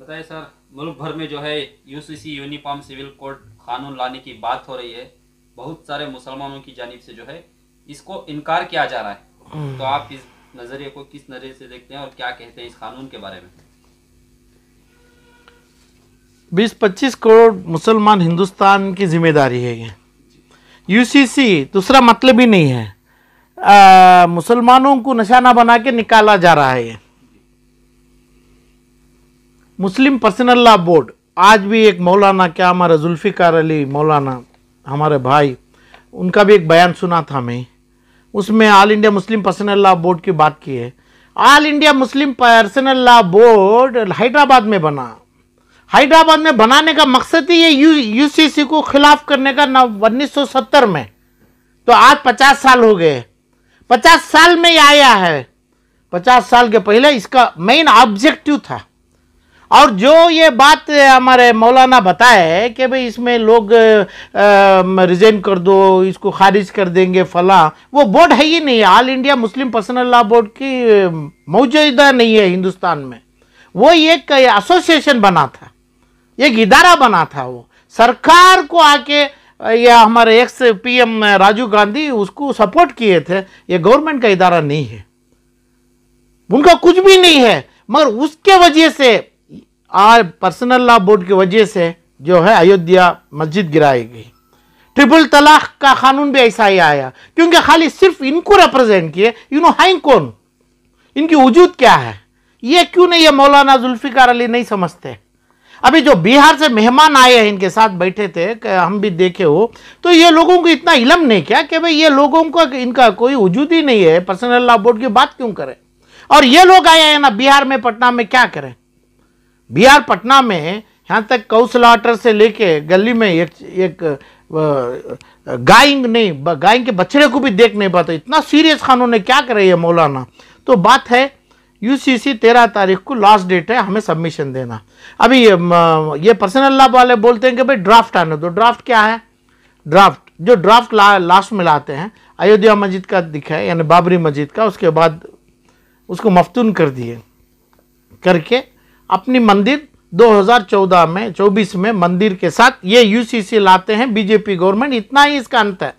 बताए सर मुल्क भर में जो है यूसीसी यूनिफॉर्म सिविल कोड कानून लाने की बात हो रही है बहुत सारे मुसलमानों की जानब से जो है इसको इनकार किया जा रहा है तो आप इस नज़रिए को किस नज़रिए से देखते हैं और क्या कहते हैं इस कानून के बारे में बीस पच्चीस करोड़ मुसलमान हिंदुस्तान की जिम्मेदारी है ये यूसीसी दूसरा मतलब ही नहीं है मुसलमानों को निशाना बना के निकाला जा रहा है ये मुस्लिम पर्सनल लॉ बोर्ड आज भी एक मौलाना क्या हमारा जुल्फ़िकार अली मौलाना हमारे भाई उनका भी एक बयान सुना था मैं उसमें All India Muslim Personal Law Board की बात की है All India Muslim Personal Law Board Hyderabad में बना हैदराबाद में बनाने का मकसद ही है यू यूसीसी को खिलाफ करने का उन्नीस सौ सत्तर में तो आज पचास साल हो गए पचास साल में आया है पचास साल के पहले इसका मेन ऑब्जेक्टिव था और जो ये बात हमारे मौलाना बताया है कि भाई इसमें लोग रिजाइन कर दो इसको खारिज कर देंगे फला वो बोर्ड है ही नहीं All India Muslim Personal Law Board की मौजूदा नहीं है हिंदुस्तान में वो एक एसोसिएशन बना था एक इदारा बना था वो सरकार को आके या हमारे एक्स पीएम राजीव गांधी उसको सपोर्ट किए थे ये गवर्नमेंट का इदारा नहीं है उनका कुछ भी नहीं है मगर उसके वजह से आ पर्सनल लॉ बोर्ड की वजह से जो है अयोध्या मस्जिद गिराएगी ट्रिपल तलाक का कानून भी ऐसा ही आया क्योंकि खाली सिर्फ इनको रिप्रेजेंट किए यू नो हाई कौन इनकी वजूद क्या है ये क्यों नहीं ये मौलाना जुल्फिकार अली नहीं समझते अभी जो बिहार से मेहमान आए हैं इनके साथ बैठे थे हम भी देखे हो तो ये लोगों को इतना इलम नहीं क्या कि भाई ये लोगों को इनका कोई वजूद ही नहीं है पर्सनल लॉ बोर्ड की बात क्यों करें और ये लोग आए हैं ना बिहार में पटना में क्या करें बिहार पटना में यहाँ तक कौशलाटर से लेके गली में एक एक गाय नहीं गाय के बछड़े को भी देख नहीं पाते इतना सीरियस खानों ने क्या करे ये मौलाना तो बात है यूसीसी तेरह तारीख को लास्ट डेट है हमें सबमिशन देना अभी ये, ये पर्सनल लाभ वाले बोलते हैं कि भाई ड्राफ्ट आने दो ड्राफ्ट क्या है ड्राफ्ट जो ड्राफ्ट ला, लास्ट में लाते हैं अयोध्या मस्जिद का दिखा यानी बाबरी मस्जिद का उसके बाद उसको मफतून कर दिए करके अपनी मंदिर 2014 में 24 में मंदिर के साथ ये यूसीसी लाते हैं बीजेपी गवर्नमेंट इतना ही इसका अंत है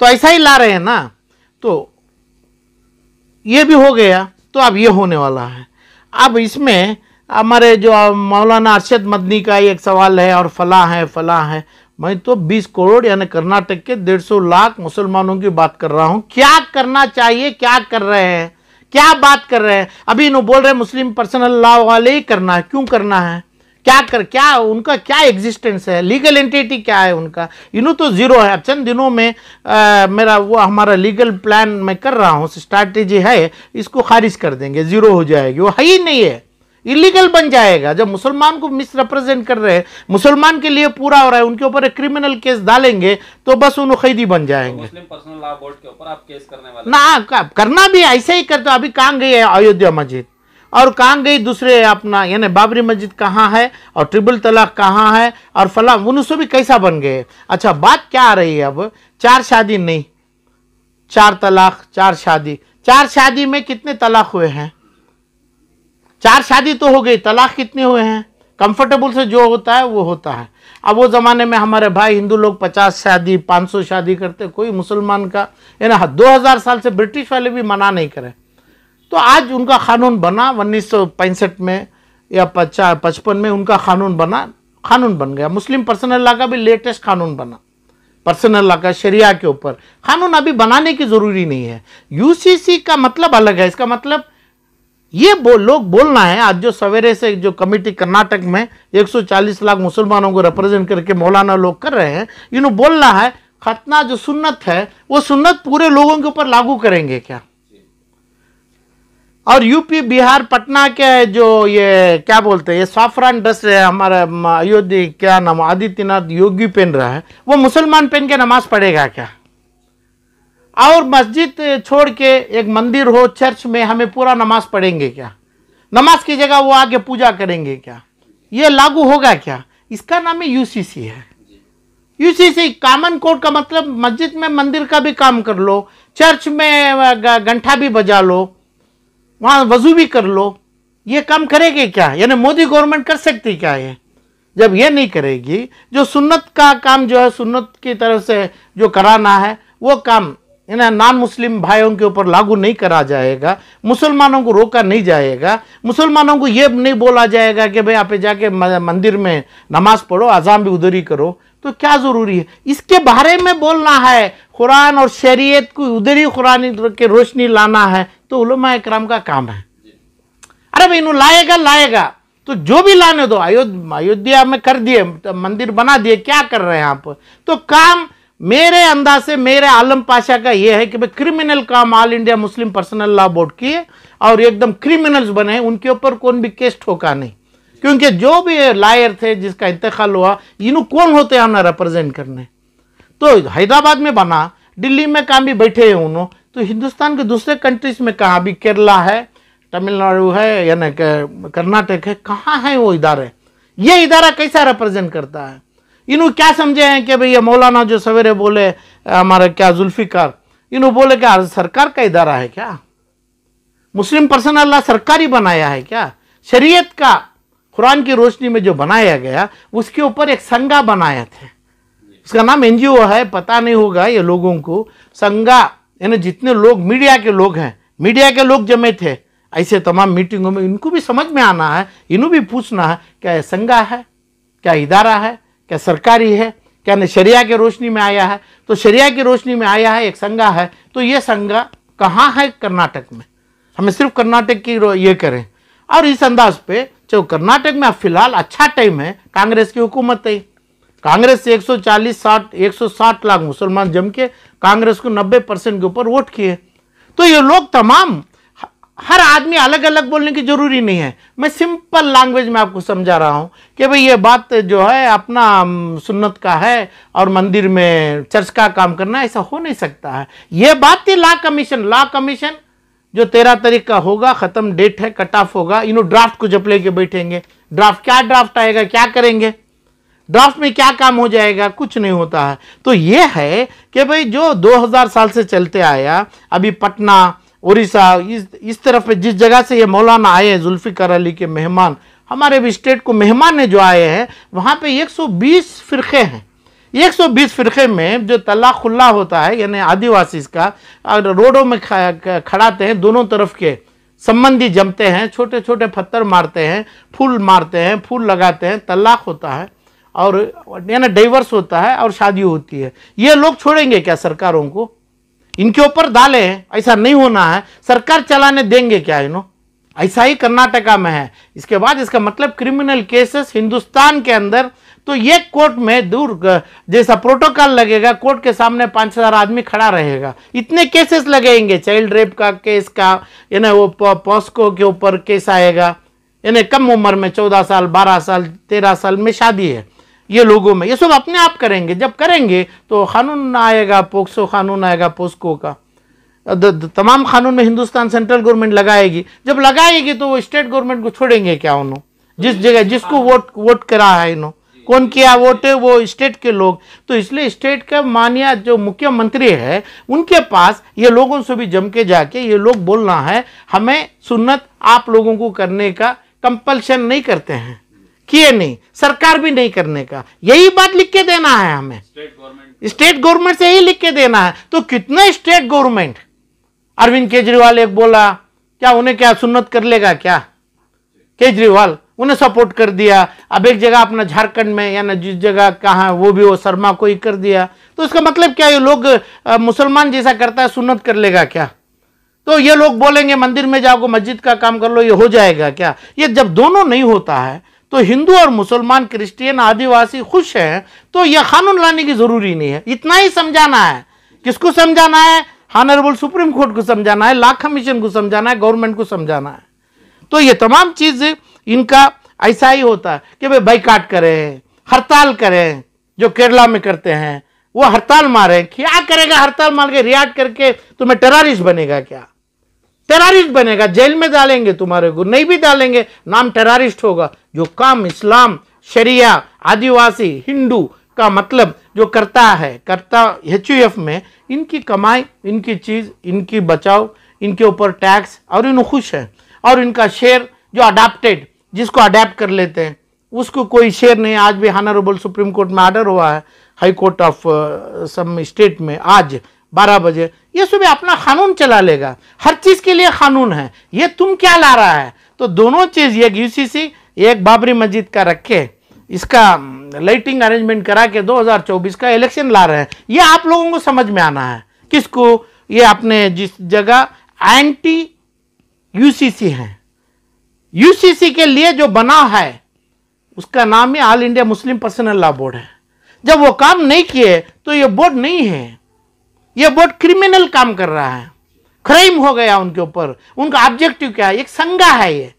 तो ऐसा ही ला रहे हैं ना तो ये भी हो गया तो अब ये होने वाला है अब इसमें हमारे जो मौलाना अरशद मदनी का एक सवाल है और फला है फला है मैं तो 20 करोड़ यानी कर्नाटक के 150 लाख मुसलमानों की बात कर रहा हूँ क्या करना चाहिए क्या कर रहे हैं क्या बात कर रहे हैं अभी इन्हों बोल रहे हैं मुस्लिम पर्सनल लॉ वाले ही करना है क्यों करना है क्या कर क्या उनका क्या एग्जिस्टेंस है लीगल एंटिटी क्या है उनका इनो तो जीरो है अब चंद दिनों में आ, मेरा वो हमारा लीगल प्लान मैं कर रहा हूँ स्ट्रैटेजी है इसको खारिज कर देंगे जीरो हो जाएगी वो है ही नहीं है इलीगल बन जाएगा जब मुसलमान को मिसरिप्रेजेंट कर रहे हैं मुसलमान के लिए पूरा हो रहा है उनके ऊपर एक क्रिमिनल केस डालेंगे तो बस उन कैदी बन जाएंगे तो ना करना भी ऐसे ही करते अभी कहाँ गई है अयोध्या मस्जिद और कहाँ गई दूसरे अपना यानी बाबरी मस्जिद कहाँ है और ट्रिबल तलाक कहाँ है और फला उनसो भी कैसा बन गए अच्छा बात क्या आ रही है अब चार शादी नहीं चार तलाक चार शादी चार शादी में कितने तलाक हुए हैं चार शादी तो हो गई तलाक कितने हुए हैं कंफर्टेबल से जो होता है वो होता है अब वो ज़माने में हमारे भाई हिंदू लोग पचास शादी पाँच सौ शादी करते कोई मुसलमान का है ना दो हज़ार साल से ब्रिटिश वाले भी मना नहीं करे तो आज उनका कानून बना उन्नीस में या पचास पचपन में उनका कानून बना कानून बन गया मुस्लिम पर्सनल लॉ का भी लेटेस्ट कानून बना पर्सनल लॉ का शरिया के ऊपर कानून अभी बनाने की ज़रूरी नहीं है यूसीसी का मतलब अलग है इसका मतलब ये बो, लोग बोलना है आज जो सवेरे से जो कमेटी कर्नाटक में 140 लाख मुसलमानों को रिप्रेजेंट करके मौलाना लोग कर रहे हैं इन्हों बोलना है खतना जो सुन्नत है वो सुन्नत पूरे लोगों के ऊपर लागू करेंगे क्या और यूपी बिहार पटना के जो ये क्या बोलते हैं ये साफरान ड्रेस हमारा अयोध्या क्या नाम आदित्यनाथ योगी पहन रहा है वो मुसलमान पहन के नमाज पढ़ेगा क्या और मस्जिद छोड़ के एक मंदिर हो चर्च में हमें पूरा नमाज पढ़ेंगे क्या नमाज की जगह वो आगे पूजा करेंगे क्या ये लागू होगा क्या इसका नाम है यूसीसी है यूसीसी कॉमन कोड का मतलब मस्जिद में मंदिर का भी काम कर लो चर्च में घंटा भी बजा लो वहाँ वजू भी कर लो ये काम करेगी क्या यानी मोदी गवर्नमेंट कर सकती क्या ये जब ये नहीं करेगी जो सुन्नत का काम जो है सुन्नत की तरफ से जो कराना है वो काम ना नॉन मुस्लिम भाइयों के ऊपर लागू नहीं करा जाएगा मुसलमानों को रोका नहीं जाएगा मुसलमानों को ये नहीं बोला जाएगा कि भाई आप जाके मंदिर में नमाज पढ़ो अजाम भी उधर ही करो तो क्या ज़रूरी है इसके बारे में बोलना है कुरान और शरीयत को उधर ही कुरानी के रोशनी लाना है तो उलमा इक्राम का काम है अरे भाई इन लाएगा लाएगा तो जो भी लाने दो अयोध्या में कर दिए मंदिर बना दिए क्या कर रहे हैं आप तो काम मेरे अंदाज से मेरे आलम पाशा का यह है कि भाई क्रिमिनल काम All India Muslim Personal Law Board किए और एकदम क्रिमिनल्स बने उनके ऊपर कौन भी केस ठोका नहीं क्योंकि जो भी लायर थे जिसका इंतकाल हुआ इन कौन होते हमें रिप्रेजेंट करने तो हैदराबाद में बना दिल्ली में कहाँ भी बैठे हैं उन्हों तो हिंदुस्तान के दूसरे कंट्रीज में कहाँ अभी केरला है तमिलनाडु है यानी कर्नाटक है कहाँ है वो इदारे ये इदारा कैसा रिप्रेजेंट करता है इन्हों क्या समझे हैं कि भैया मौलाना जो सवेरे बोले हमारा क्या जुल्फिकार इन्हों बोले क्या सरकार का इदारा है क्या मुस्लिम पर्सन अल्लाह सरकारी बनाया है क्या शरीयत का कुरान की रोशनी में जो बनाया गया उसके ऊपर एक संगा बनाया थे उसका नाम एनजीओ है पता नहीं होगा ये लोगों को संगा यानी जितने लोग मीडिया के लोग हैं मीडिया के लोग जमे थे ऐसे तमाम मीटिंगों में इनको भी समझ में आना है इन्हों भी पूछना है क्या संगा है क्या इदारा है क्या सरकारी है क्या नहीं शरिया के रोशनी में आया है तो शरिया की रोशनी में आया है एक संगा है तो ये संगा कहाँ है कर्नाटक में हमें सिर्फ कर्नाटक की ये करें और इस अंदाज पे जो कर्नाटक में फिलहाल अच्छा टाइम है कांग्रेस की हुकूमत है कांग्रेस से 140 60 160 लाख मुसलमान जम के कांग्रेस को 90 परसेंट के ऊपर वोट किए तो ये लोग तमाम हर आदमी अलग अलग बोलने की जरूरी नहीं है मैं सिंपल लैंग्वेज में आपको समझा रहा हूँ कि भाई ये बात जो है अपना सुन्नत का है और मंदिर में चर्च का काम करना ऐसा हो नहीं सकता है ये बात थी लॉ कमीशन लॉ कमीशन जो तेरह तारीख का होगा ख़त्म डेट है कट ऑफ होगा इन ड्राफ्ट को जब लेके बैठेंगे ड्राफ्ट क्या ड्राफ्ट आएगा क्या करेंगे ड्राफ्ट में क्या काम हो जाएगा कुछ नहीं होता है तो ये है कि भाई जो 2000 साल से चलते आया अभी पटना उड़ीसा इस इस तरफ पे जिस जगह से ये मौलाना आए हैं जुल्फ़िकार अली के मेहमान हमारे भी स्टेट को मेहमान ने जो आए हैं वहाँ पे 120 फ़िरक़े हैं 120 फ़िरक़े में जो तला खुल्ला होता है यानी आदिवासी का रोडों में खड़ाते हैं दोनों तरफ के संबंधी जमते हैं छोटे छोटे पत्थर मारते हैं फूल मारते हैं फूल लगाते हैं तलाक होता है और यानी डाइवर्स होता है और शादी होती है ये लोग छोड़ेंगे क्या सरकारों को इनके ऊपर डाले हैं ऐसा नहीं होना है सरकार चलाने देंगे क्या इनो ऐसा ही कर्नाटका में है इसके बाद इसका मतलब क्रिमिनल केसेस हिंदुस्तान के अंदर तो ये कोर्ट में दूर जैसा प्रोटोकॉल लगेगा कोर्ट के सामने पाँच हज़ार आदमी खड़ा रहेगा इतने केसेस लगेंगे चाइल्ड रेप का केस का यानी वो पॉस्को के ऊपर केस आएगा यानी कम उम्र में चौदह साल बारह साल तेरह साल में शादी है ये लोगों में ये सब अपने आप करेंगे जब करेंगे तो कानून आएगा पोक्सो कानून आएगा पोस्को का तमाम कानून में हिंदुस्तान सेंट्रल गवर्नमेंट लगाएगी जब लगाएगी तो वो स्टेट गवर्नमेंट को छोड़ेंगे क्या उन्होंने जिस जगह जिसको वोट वोट करा है इन्हों कौन किया वोट है वो स्टेट के लोग तो इसलिए स्टेट का मानिया जो मुख्यमंत्री है उनके पास ये लोगों से भी जम के जाके ये लोग बोलना है हमें सुन्नत आप लोगों को करने का कंपल्शन नहीं करते हैं किए नहीं सरकार भी नहीं करने का यही बात लिख के देना है हमें स्टेट गवर्नमेंट से यही लिख के देना है तो कितने स्टेट गवर्नमेंट अरविंद केजरीवाल एक बोला क्या उन्हें क्या सुन्नत कर लेगा क्या केजरीवाल उन्हें सपोर्ट कर दिया अब एक जगह अपना झारखंड में या ना जिस जगह कहाँ वो भी वो शर्मा को ही कर दिया तो इसका मतलब क्या ये लोग मुसलमान जैसा करता है सुन्नत कर लेगा क्या तो ये लोग बोलेंगे मंदिर में जाओ मस्जिद का काम कर लो ये हो जाएगा क्या ये जब दोनों नहीं होता है तो हिंदू और मुसलमान क्रिश्चियन आदिवासी खुश हैं तो यह कानून लाने की ज़रूरी नहीं है इतना ही समझाना है किसको समझाना है हानरेबल सुप्रीम कोर्ट को समझाना है लाख कमीशन को समझाना है गवर्नमेंट को समझाना है तो ये तमाम चीज़ इनका ऐसा ही होता है कि भाई बाइकाट करें हड़ताल करें जो केरला में करते हैं वो हड़ताल मारे क्या करेगा हड़ताल मार के रियाट करके तुम्हें टेररिस्ट बनेगा क्या टेररिस्ट बनेगा जेल में डालेंगे तुम्हारे को नहीं भी डालेंगे नाम टेररिस्ट होगा जो काम इस्लाम शरिया आदिवासी हिंदू का मतलब जो करता है करता एच में इनकी कमाई इनकी चीज़ इनकी बचाव इनके ऊपर टैक्स और इन खुश हैं और इनका शेयर जो अडाप्टेड जिसको अडेप्ट कर लेते हैं उसको कोई शेयर नहीं आज भी हानरेबल सुप्रीम कोर्ट में आर्डर हुआ है High Court of some state में आज बारह बजे ये सुबह अपना कानून चला लेगा हर चीज़ के लिए कानून है ये तुम क्या ला रहा है तो दोनों चीज़ एक सी एक बाबरी मस्जिद का रखे इसका लाइटिंग अरेंजमेंट करा के 2024 का इलेक्शन ला रहे हैं ये आप लोगों को समझ में आना है किसको ये अपने जिस जगह एंटी यूसीसी हैं यूसीसी के लिए जो बना है उसका नाम ही All India Muslim Personal Law Board है जब वो काम नहीं किए तो ये बोर्ड नहीं है ये बोर्ड क्रिमिनल काम कर रहा है क्राइम हो गया उनके ऊपर उनका ऑब्जेक्टिव क्या है एक संघा है ये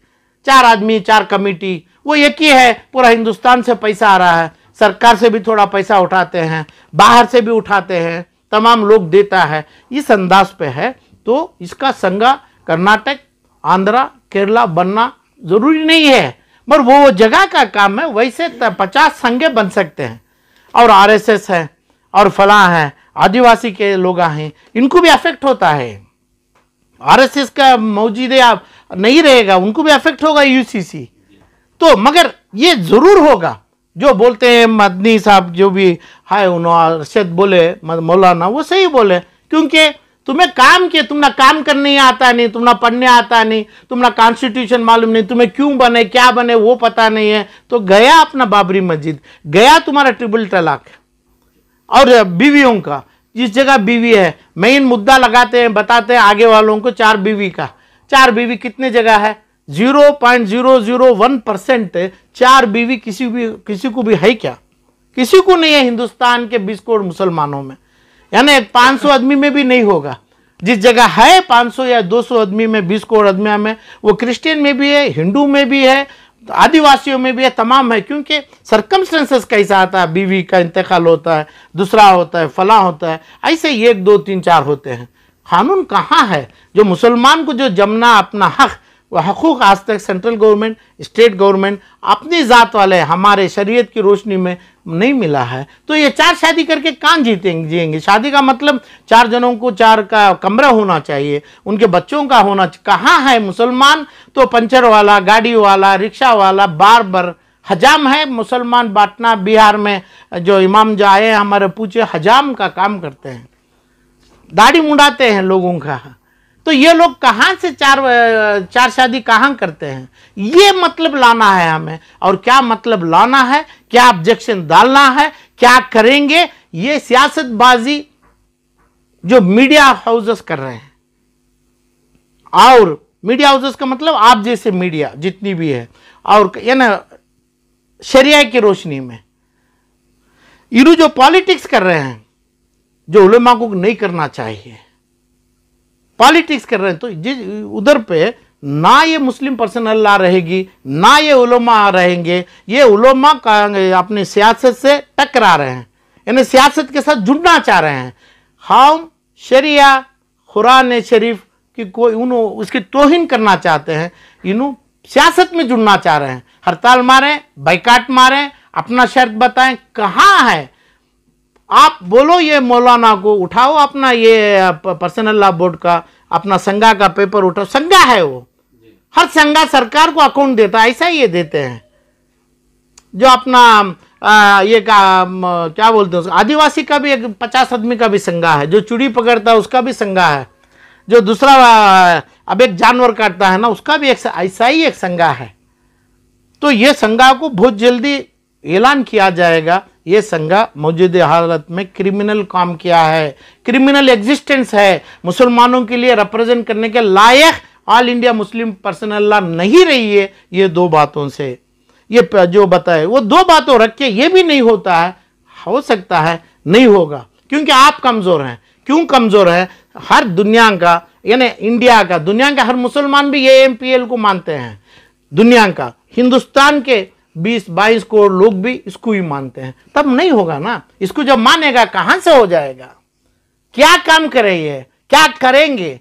चार आदमी चार कमेटी वो एक ही है पूरा हिंदुस्तान से पैसा आ रहा है सरकार से भी थोड़ा पैसा उठाते हैं बाहर से भी उठाते हैं तमाम लोग देता है इस अंदाज पे है तो इसका संगा कर्नाटक आंध्रा केरला बनना जरूरी नहीं है पर वो जगह का काम है वैसे पचास संघे बन सकते हैं और आरएसएस है और फला है आदिवासी के लोग हैं इनको भी अफेक्ट होता है आरएसएस का मौजूद नहीं रहेगा उनको भी अफेक्ट होगा यूसीसी तो मगर ये ज़रूर होगा जो बोलते हैं मदनी साहब जो भी है उन्होंने अरशद बोले मौलाना वो सही बोले क्योंकि तुम्हें काम के तुम्हें काम करने आता नहीं तुमने पढ़ने आता नहीं तुम्हारा कॉन्स्टिट्यूशन मालूम नहीं तुम्हें क्यों बने क्या बने वो पता नहीं है तो गया अपना बाबरी मस्जिद गया तुम्हारा ट्रिपल तलाक और बीवियों का जिस जगह बीवी है मेन मुद्दा लगाते हैं बताते हैं आगे वालों को चार बीवी का चार बीवी कितने जगह है zero point zero zero one percent चार बीवी किसी भी किसी को भी है क्या किसी को नहीं है हिंदुस्तान के बीस करोड़ मुसलमानों में यानी पाँच सौ आदमी में भी नहीं होगा जिस जगह है सौ या दो सौ आदमी में बीस करोड़ आदमी में वो क्रिश्चियन में भी है हिंदू में भी है तो आदिवासियों में भी ये तमाम है क्योंकि सरकमस्टेंसेस कैसा आता है बीवी का इंतकाल होता है दूसरा होता है फला होता है ऐसे एक दो तीन चार होते हैं कानून कहाँ है जो मुसलमान को जो जमना अपना हक वह हकूक आज तक सेंट्रल गवर्नमेंट स्टेट गवर्नमेंट अपनी ज़ात वाले हमारे शरीयत की रोशनी में नहीं मिला है तो ये चार शादी करके कान जीतेंगे जिएंगे शादी का मतलब चार जनों को चार का कमरा होना चाहिए उनके बच्चों का होना कहाँ है मुसलमान तो पंचर वाला गाड़ी वाला रिक्शा वाला बार बार हजाम है मुसलमान बांटना बिहार में जो इमाम जो आए हैं हमारे पूछे हजाम का काम करते हैं दाढ़ी मुंडाते हैं लोगों का तो ये लोग कहाँ से चार चार शादी कहाँ करते हैं ये मतलब लाना है हमें और क्या मतलब लाना है क्या ऑब्जेक्शन डालना है क्या करेंगे ये सियासतबाजी जो मीडिया हाउसेस कर रहे हैं और मीडिया हाउसेस का मतलब आप जैसे मीडिया जितनी भी है और या ना शरिया की रोशनी में इरू जो पॉलिटिक्स कर रहे हैं जो उलमा को नहीं करना चाहिए पॉलिटिक्स कर रहे हैं तो जिस उधर पे ना ये मुस्लिम पर्सनल ला रहेगी ना ये उलमा रहेंगे ये उलमा अपने सियासत से टकरा रहे हैं यानी सियासत के साथ जुड़ना चाह रहे हैं हम शरिया कुरान शरीफ की कोई उन उसकी तोहिन करना चाहते हैं इन्हों सियासत में जुड़ना चाह रहे हैं हड़ताल मारें बाइकाट मारें अपना शर्त बताएं कहाँ है आप बोलो ये मौलाना को उठाओ अपना ये पर्सनल लॉ बोर्ड का अपना संघा का पेपर उठाओ संघा है वो हर संघा सरकार को अकाउंट देता है ऐसा ही ये देते हैं जो अपना आ, ये का क्या बोलते हैं आदिवासी का भी एक पचास आदमी का भी संघा है जो चूड़ी पकड़ता है उसका भी संघा है जो दूसरा अब एक जानवर काटता है ना उसका भी एक ऐसा ही एक संघा है तो ये संघा को बहुत जल्दी ऐलान किया जाएगा ये संघा मौजूद हालत में क्रिमिनल काम किया है क्रिमिनल एग्जिस्टेंस है मुसलमानों के लिए रिप्रेजेंट करने के लायक All India Muslim Personal Law नहीं रही है ये दो बातों से ये जो बताए वो दो बातों रख के ये भी नहीं होता है हो सकता है नहीं होगा क्योंकि आप कमज़ोर हैं क्यों कमज़ोर है हर दुनिया का यानी इंडिया का दुनिया का हर मुसलमान भी ये एम को मानते हैं दुनिया का हिंदुस्तान के बीस बाईस करोड़ लोग भी इसको ही मानते हैं तब नहीं होगा ना इसको जब मानेगा कहां से हो जाएगा क्या काम करे ये क्या करेंगे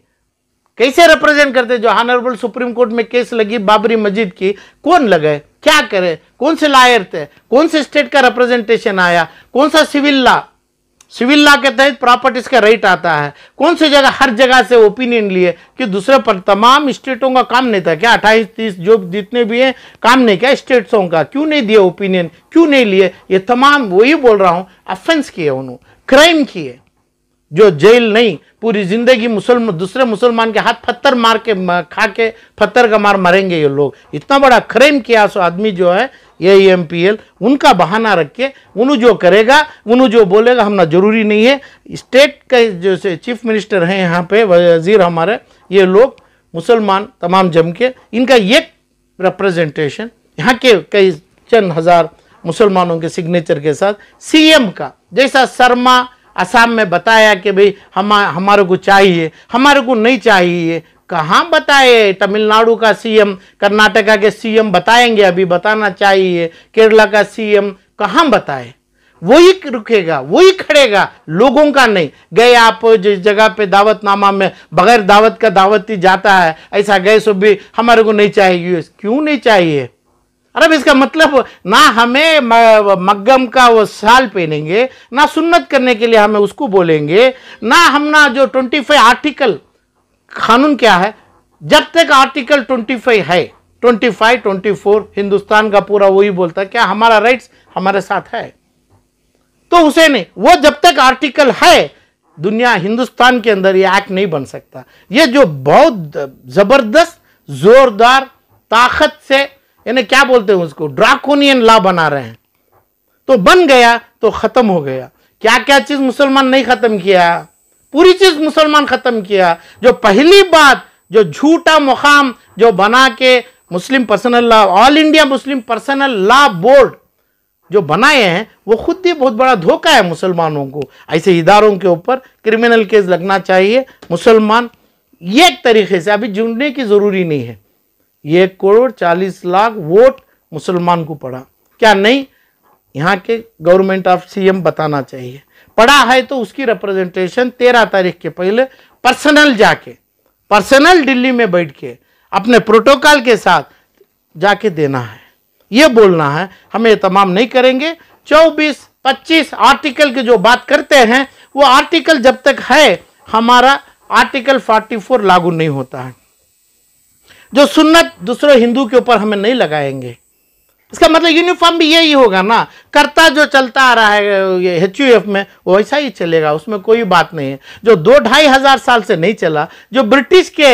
कैसे रिप्रेजेंट करते जो हॉनरेबल सुप्रीम कोर्ट में केस लगी बाबरी मस्जिद की कौन लगे क्या करे कौन से लायर थे कौन से स्टेट का रिप्रेजेंटेशन आया कौन सा सिविल ला सिविल लॉ के तहत प्रॉपर्टीज का राइट आता है कौन सी जगह हर जगह से ओपिनियन लिए कि दूसरे पर तमाम स्टेटों का काम नहीं था क्या अट्ठाईस तीस जो जितने भी हैं काम नहीं किया स्टेट्सों का क्यों नहीं दिए ओपिनियन क्यों नहीं लिए ये तमाम वही बोल रहा हूँ अफेंस किए उन्होंने क्राइम किए जो जेल नहीं पूरी जिंदगी मुसलम दूसरे मुसलमान के हाथ पत्थर मार के खा के पत्थर का मार मरेंगे ये लोग इतना बड़ा क्रेम किया सो आदमी जो है ये एम पी एल उनका बहाना रख के उन्हें जो करेगा उन्हें जो बोलेगा हमना जरूरी नहीं है स्टेट के जो से चीफ मिनिस्टर हैं यहाँ पे वजीर हमारे ये लोग मुसलमान तमाम जम के इनका एक रिप्रेजेंटेशन यहाँ के कई चंद हज़ार मुसलमानों के सिग्नेचर के साथ सीएम का जैसा शर्मा असम में बताया कि भाई हम हमारे को चाहिए हमारे को नहीं चाहिए कहाँ बताए तमिलनाडु का सीएम कर्नाटका के सीएम बताएंगे अभी बताना चाहिए केरला का सीएम कहाँ बताए वही रुकेगा वही खड़ेगा लोगों का नहीं गए आप जिस जगह पे दावतनामा में बगैर दावत का दावत ही जाता है ऐसा गए सो भी हमारे को नहीं चाहिए क्यों नहीं चाहिए अरब इसका मतलब ना हमें मग्गम का वो साल पहनेंगे ना सुन्नत करने के लिए हमें उसको बोलेंगे ना हम ना जो ट्वेंटी फाइव आर्टिकल कानून क्या है जब तक आर्टिकल ट्वेंटी फाइव है twenty five twenty four Hindustan का पूरा वही बोलता है क्या हमारा राइट्स हमारे साथ है तो उसे नहीं वो जब तक आर्टिकल है दुनिया हिंदुस्तान के अंदर ये एक्ट नहीं बन सकता ये जो बहुत ज़बरदस्त ज़ोरदार ताकत से यानी क्या बोलते हैं उसको ड्राकोनियन लॉ बना रहे हैं तो बन गया तो खत्म हो गया क्या क्या चीज मुसलमान नहीं खत्म किया पूरी चीज मुसलमान खत्म किया जो पहली बात जो झूठा मुकाम जो बना के Muslim Personal Law All India Muslim Personal Law Board जो बनाए हैं वो खुद ही बहुत बड़ा धोखा है मुसलमानों को ऐसे इदारों के ऊपर क्रिमिनल केस लगना चाहिए मुसलमान एक तरीके से अभी जुड़ने की ज़रूरी नहीं है ये एक करोड़ चालीस लाख वोट मुसलमान को पड़ा क्या नहीं यहाँ के गवर्नमेंट ऑफ सीएम बताना चाहिए पड़ा है तो उसकी रिप्रेजेंटेशन तेरह तारीख के पहले पर्सनल जाके पर्सनल दिल्ली में बैठ के अपने प्रोटोकॉल के साथ जाके देना है ये बोलना है हम ये तमाम नहीं करेंगे चौबीस पच्चीस आर्टिकल की जो बात करते हैं वो आर्टिकल जब तक है हमारा आर्टिकल 44 लागू नहीं होता है जो सुन्नत दूसरे हिंदू के ऊपर हमें नहीं लगाएंगे इसका मतलब यूनिफॉर्म भी यही होगा ना करता जो चलता आ रहा है ये एच यू एफ में वैसा ही चलेगा उसमें कोई बात नहीं है जो दो ढाई हज़ार साल से नहीं चला जो ब्रिटिश के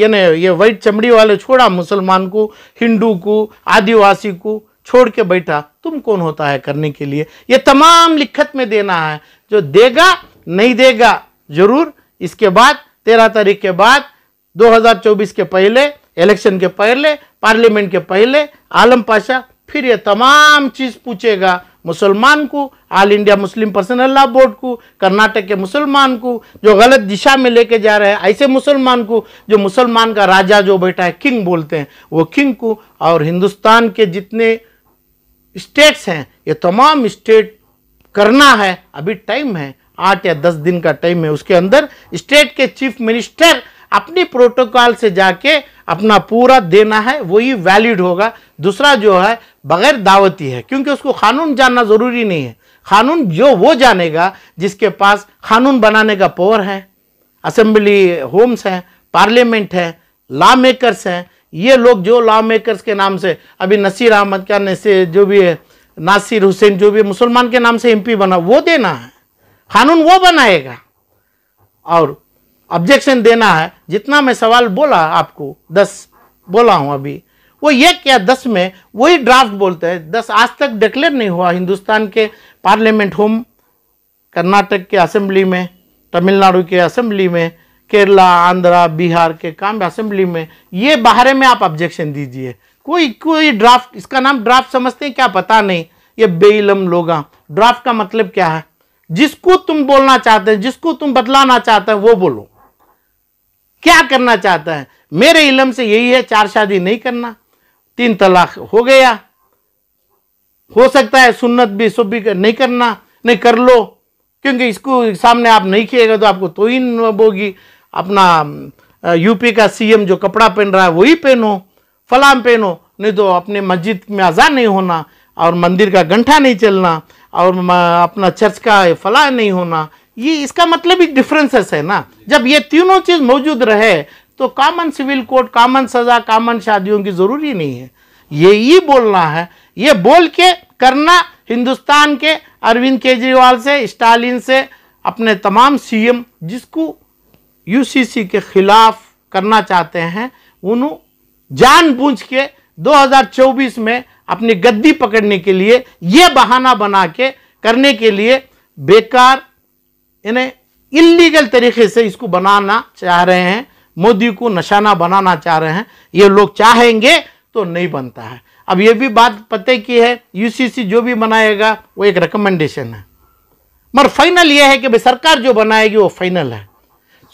यानी ये वाइट चमड़ी वाले छोड़ा मुसलमान को हिंदू को आदिवासी को छोड़ के बैठा तुम कौन होता है करने के लिए ये तमाम लिखत में देना है जो देगा नहीं देगा जरूर इसके बाद तेरह तारीख के बाद 2024 के पहले इलेक्शन के पहले पार्लियामेंट के पहले आलम पाशा फिर ये तमाम चीज़ पूछेगा मुसलमान को All India Muslim Personal Law Board को कर्नाटक के मुसलमान को जो गलत दिशा में लेके जा रहे हैं ऐसे मुसलमान को जो मुसलमान का राजा जो बैठा है किंग बोलते हैं वो किंग को और हिंदुस्तान के जितने स्टेट्स हैं ये तमाम स्टेट करना है अभी टाइम है आठ या दस दिन का टाइम है उसके अंदर स्टेट के चीफ मिनिस्टर अपनी प्रोटोकॉल से जाके अपना पूरा देना है वही वैलिड होगा दूसरा जो है बगैर दावती है क्योंकि उसको कानून जानना ज़रूरी नहीं है कानून जो वो जानेगा जिसके पास कानून बनाने का पावर है असेंबली होम्स हैं पार्लियामेंट है लॉ मेकर्स हैं ये लोग जो लॉ मेकर्स के नाम से अभी नसीर अहमद का नसीर जो भी है नासिर हुसैन जो भी मुसलमान के नाम से एमपी बना वो देना है कानून वो बनाएगा और ऑब्जेक्शन देना है जितना मैं सवाल बोला आपको दस बोला हूँ अभी वो एक या दस में वही ड्राफ्ट बोलते हैं दस आज तक डिक्लेयर नहीं हुआ हिंदुस्तान के पार्लियामेंट होम कर्नाटक के असेंबली में तमिलनाडु के असेंबली में केरला आंध्रा बिहार के काम असेंबली में ये बाहर में आप ऑब्जेक्शन दीजिए कोई कोई ड्राफ्ट इसका नाम ड्राफ्ट समझते हैं क्या पता नहीं ये बेइलम लोग ड्राफ्ट का मतलब क्या है जिसको तुम बोलना चाहते हैं जिसको तुम बदलाना चाहते हैं वो बोलो क्या करना चाहता है मेरे इलम से यही है चार शादी नहीं करना तीन तलाक हो गया हो सकता है सुन्नत भी सब भी कर, नहीं करना नहीं कर लो क्योंकि इसको सामने आप नहीं किएगा तो आपको तो ही होगी अपना यूपी का सीएम जो कपड़ा पहन रहा है वही पहनो फलाम पहनो नहीं तो अपने मस्जिद में आजाद नहीं होना और मंदिर का घंटा नहीं चलना और अपना चर्च का फला नहीं होना ये इसका मतलब ही डिफरेंसेस है ना जब ये तीनों चीज़ मौजूद रहे तो कॉमन सिविल कोड कॉमन सज़ा कॉमन शादियों की ज़रूरी नहीं है ये ही बोलना है ये बोल के करना हिंदुस्तान के अरविंद केजरीवाल से स्टालिन से अपने तमाम सीएम जिसको यूसीसी के खिलाफ करना चाहते हैं उन्हों जानबूझ के 2024 में अपनी गद्दी पकड़ने के लिए ये बहाना बना के करने के लिए बेकार इन्हें इलीगल तरीके से इसको बनाना चाह रहे हैं मोदी को नशाना बनाना चाह रहे हैं ये लोग चाहेंगे तो नहीं बनता है अब ये भी बात पते की है यूसीसी जो भी बनाएगा वो एक रिकमेंडेशन है मगर फाइनल ये है कि भाई सरकार जो बनाएगी वो फाइनल है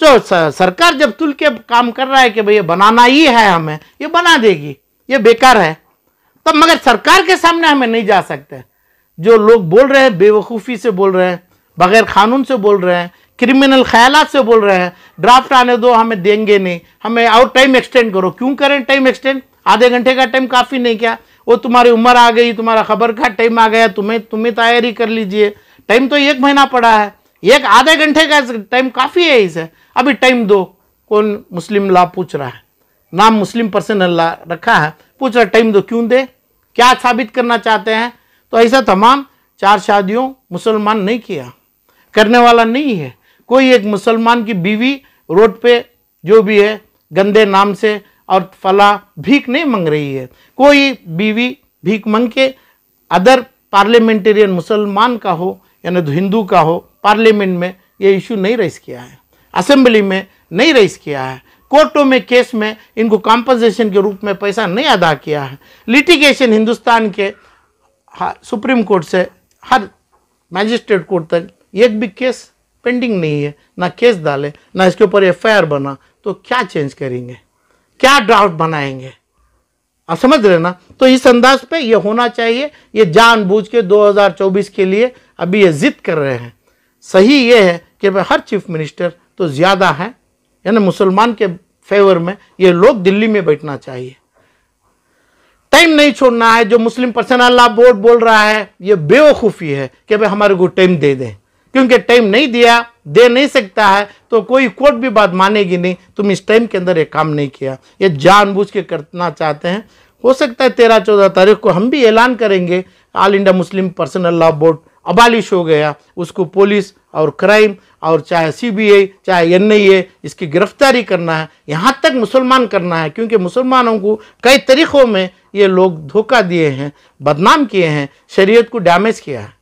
तो सरकार जब तुल के काम कर रहा है कि भाई ये बनाना ही है हमें ये बना देगी ये बेकार है तब तो मगर सरकार के सामने हमें नहीं जा सकते जो लोग बोल रहे हैं बेवकूफ़ी से बोल रहे हैं बगैर कानून से बोल रहे हैं क्रिमिनल ख्यालात से बोल रहे हैं ड्राफ्ट आने दो हमें देंगे नहीं हमें और टाइम एक्सटेंड करो क्यों करें टाइम एक्सटेंड आधे घंटे का टाइम काफ़ी नहीं क्या वो तुम्हारी उम्र आ गई तुम्हारा खबर का टाइम आ गया तुम्हें तुम्हें तैयारी कर लीजिए टाइम तो एक महीना पड़ा है एक आधे घंटे का टाइम काफ़ी है इसे अभी टाइम दो कौन मुस्लिम ला पूछ रहा है नाम मुस्लिम पर्सन ला रखा है पूछ रहा टाइम दो क्यों दे क्या साबित करना चाहते हैं तो ऐसा तमाम चार शादियों मुसलमान नहीं किया करने वाला नहीं है कोई एक मुसलमान की बीवी रोड पे जो भी है गंदे नाम से और फला भीख नहीं मांग रही है कोई बीवी भीख मंग के अदर पार्लियामेंटेरियन मुसलमान का हो यानी तो हिंदू का हो पार्लियामेंट में ये इशू नहीं रेस किया है असेंबली में नहीं रेस किया है कोर्टों में केस में इनको कॉम्पनसेशन के रूप में पैसा नहीं अदा किया है लिटिगेशन हिंदुस्तान के सुप्रीम कोर्ट से हर मैजिस्ट्रेट कोर्ट तक एक भी केस पेंडिंग नहीं है ना केस डाले ना इसके ऊपर एफ बना तो क्या चेंज करेंगे क्या ड्राफ्ट बनाएंगे आप समझ रहे ना तो इस अंदाज पे ये होना चाहिए ये जानबूझ के 2024 के लिए अभी ये जिद कर रहे हैं सही ये है कि भाई हर चीफ मिनिस्टर तो ज़्यादा है यानी मुसलमान के फेवर में ये लोग दिल्ली में बैठना चाहिए टाइम नहीं छोड़ना है जो मुस्लिम पर्सनल लॉ बोर्ड बोल रहा है ये बेवकूफ़ी है कि भाई हमारे को टाइम दे दें क्योंकि टाइम नहीं दिया दे नहीं सकता है तो कोई कोर्ट भी बात मानेगी नहीं तुम इस टाइम के अंदर ये काम नहीं किया ये जानबूझ के करना चाहते हैं हो सकता है तेरह चौदह तारीख को हम भी ऐलान करेंगे All India Muslim Personal Law Board abolish हो गया उसको पुलिस और क्राइम और चाहे सीबीआई चाहे एनआईए इसकी गिरफ्तारी करना है यहाँ तक मुसलमान करना है क्योंकि मुसलमानों को कई तरीक़ों में ये लोग धोखा दिए हैं बदनाम किए हैं शरीयत को डैमेज किया है